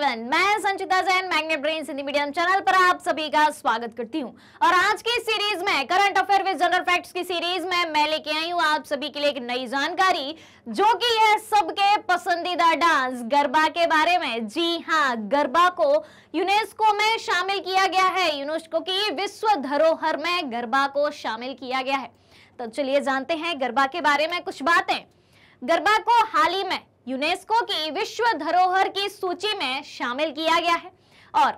everyone मैं Sanchita Jain Magnet Brain Sindhi medium channel पर आप सभी का स्वागत करती हूं और आज की सीरीज में current affair with general facts की सीरीज में मैं लेके आई हूं आप सभी के लिए एक नई जानकारी जो कि है सबके पसंदीदा डांस गरबा के बारे में जी हां गरबा को यूनेस्को में शामिल किया गया है यूनेस्को की विश्व धरोहर में गरबा को शामिल किया गया है तो चलिए जानते हैं गरबा के बारे में कुछ बातें गरबा को हाल ही में यूनेस्को की विश्व धरोहर की सूची में शामिल किया गया है और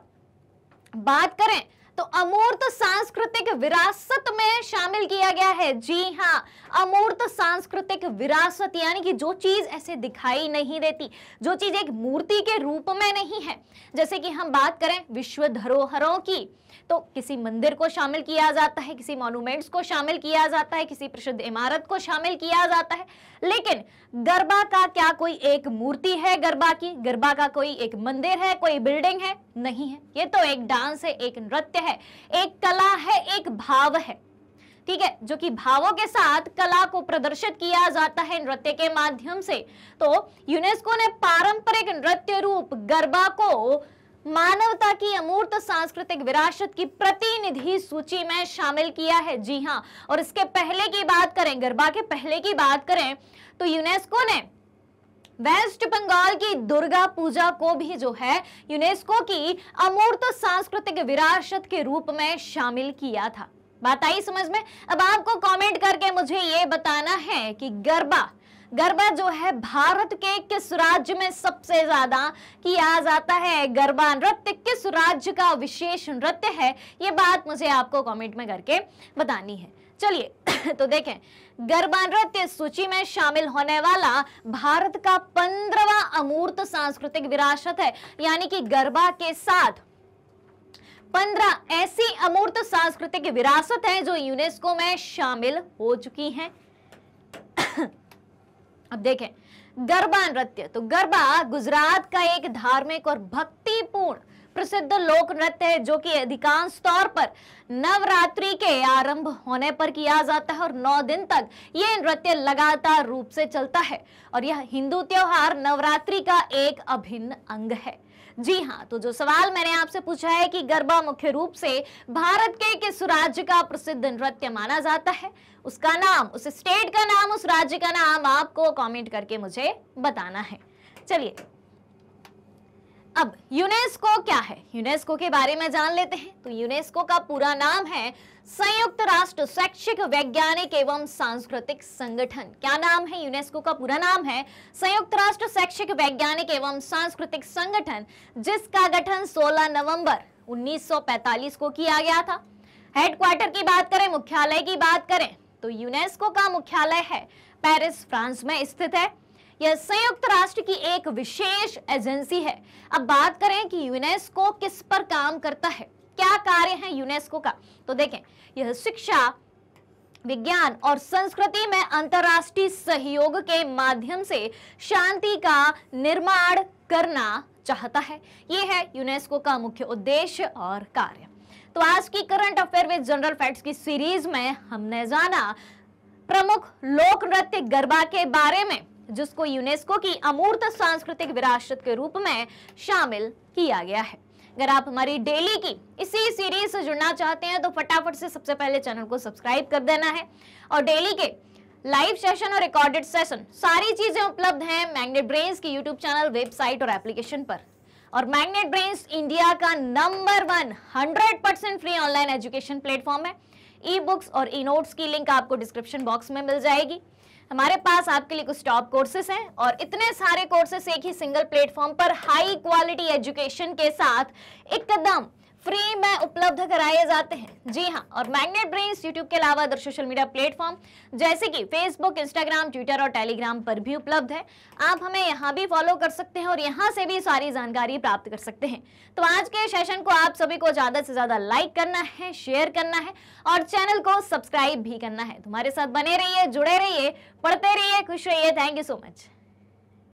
बात करें तो अमूर्त सांस्कृतिक विरासत में शामिल किया गया है जी हाँ अमूर्त सांस्कृतिक विरासत यानी कि जो चीज ऐसे दिखाई नहीं देती जो चीज एक मूर्ति के रूप में नहीं है जैसे कि हम बात करें विश्व धरोहरों की तो किसी मंदिर को शामिल किया जाता है किसी मॉन्यूमेंट्स को शामिल किया जाता है किसी प्रसिद्ध इमारत को शामिल किया जाता है लेकिन गरबा का क्या कोई एक मूर्ति है गरबा की गरबा का कोई एक मंदिर है कोई बिल्डिंग है नहीं है ये तो एक डांस है एक नृत्य है एक कला है एक भाव है ठीक है जो कि भावों के साथ कला को प्रदर्शित किया जाता है नृत्य के माध्यम से तो यूनेस्को ने पारंपरिक नृत्य रूप गरबा को मानवता की अमूर्त सांस्कृतिक विरासत की प्रतिनिधि सूची में शामिल किया है जी हाँ और इसके पहले की बात करें गरबा के पहले की बात करें तो यूनेस्को ने वेस्ट बंगाल की दुर्गा पूजा को भी जो है यूनेस्को की अमूर्त सांस्कृतिक विरासत के रूप में शामिल किया था बात आई समझ में अब आपको कमेंट करके मुझे ये बताना है कि गरबा गरबा जो है भारत के किस राज्य में सबसे ज्यादा किया जाता है गरबा नृत्य किस राज्य का विशेष नृत्य है ये बात मुझे आपको कमेंट में करके बतानी है चलिए तो देखें गरबा नृत्य सूची में शामिल होने वाला भारत का पंद्रवा अमूर्त सांस्कृतिक विरासत है यानी कि गरबा के साथ पंद्रह ऐसी अमूर्त सांस्कृतिक विरासत है जो यूनेस्को में शामिल हो चुकी हैं अब देखें गरबा नृत्य तो गरबा गुजरात का एक धार्मिक और भक्तिपूर्ण प्रसिद्ध लोक नृत्य है जो कि अधिकांश तौर पर नवरात्रि के आरंभ होने पर किया जाता है और नौ दिन तक यह नृत्य लगातार रूप से चलता है और यह हिंदू त्योहार नवरात्रि का एक अभिन्न अंग है जी हाँ तो जो सवाल मैंने आपसे पूछा है कि गरबा मुख्य रूप से भारत के किस राज्य का प्रसिद्ध नृत्य माना जाता है उसका नाम उस स्टेट का नाम उस राज्य का नाम आपको कमेंट करके मुझे बताना है चलिए अब यूनेस्को क्या है यूनेस्को के बारे में जान लेते हैं तो यूनेस्को का पूरा नाम है संयुक्त राष्ट्र शैक्षिक वैज्ञानिक एवं सांस्कृतिक संगठन क्या नाम है यूनेस्को का पूरा नाम है संयुक्त राष्ट्र शैक्षिक वैज्ञानिक एवं सांस्कृतिक संगठन जिसका गठन 16 नवंबर 1945 को किया गया था हेडक्वार्टर की बात करें मुख्यालय की बात करें तो यूनेस्को का मुख्यालय है पेरिस फ्रांस में स्थित है यह संयुक्त राष्ट्र की एक विशेष एजेंसी है अब बात करें कि यूनेस्को किस पर काम करता है क्या कार्य है यूनेस्को का तो देखें यह शिक्षा विज्ञान और संस्कृति में अंतरराष्ट्रीय सहयोग के माध्यम से शांति का निर्माण करना चाहता है ये है यूनेस्को का मुख्य उद्देश्य और कार्य तो आज की current affair with general facts की सीरीज में हमने जाना प्रमुख लोक नृत्य गरबा के बारे में जिसको यूनेस्को की अमूर्त सांस्कृतिक विरासत के रूप में शामिल किया गया है अगर आप हमारी डेली की इसी सीरीज से जुड़ना चाहते हैं तो फटाफट से सबसे पहले चैनल को सब्सक्राइब कर देना है और डेली के लाइव सेशन और रिकॉर्डेड सेशन सारी चीजें उपलब्ध हैं मैग्नेट ब्रेन्स की यूट्यूब चैनल वेबसाइट और एप्लीकेशन पर और मैग्नेट ब्रेन्स इंडिया का number one hundred percent free online education platform है ई बुक्स और ई नोट्स की लिंक आपको डिस्क्रिप्शन बॉक्स में मिल जाएगी हमारे पास आपके लिए कुछ टॉप कोर्सेस हैं और इतने सारे कोर्सेस एक ही सिंगल प्लेटफॉर्म पर हाई क्वालिटी एजुकेशन के साथ एकदम फ्री में उपलब्ध कराए जाते हैं जी हाँ और मैग्नेट ब्रेन यूट्यूब के अलावा अदर सोशल मीडिया प्लेटफॉर्म जैसे कि फेसबुक इंस्टाग्राम ट्विटर और टेलीग्राम पर भी उपलब्ध है आप हमें यहाँ भी फॉलो कर सकते हैं और यहाँ से भी सारी जानकारी प्राप्त कर सकते हैं तो आज के सेशन को आप सभी को ज़्यादा से ज़्यादा लाइक करना है शेयर करना है और चैनल को सब्सक्राइब भी करना है तुम्हारे तो साथ बने रहिए जुड़े रहिए पढ़ते रहिए खुश रहिए थैंक यू सो मच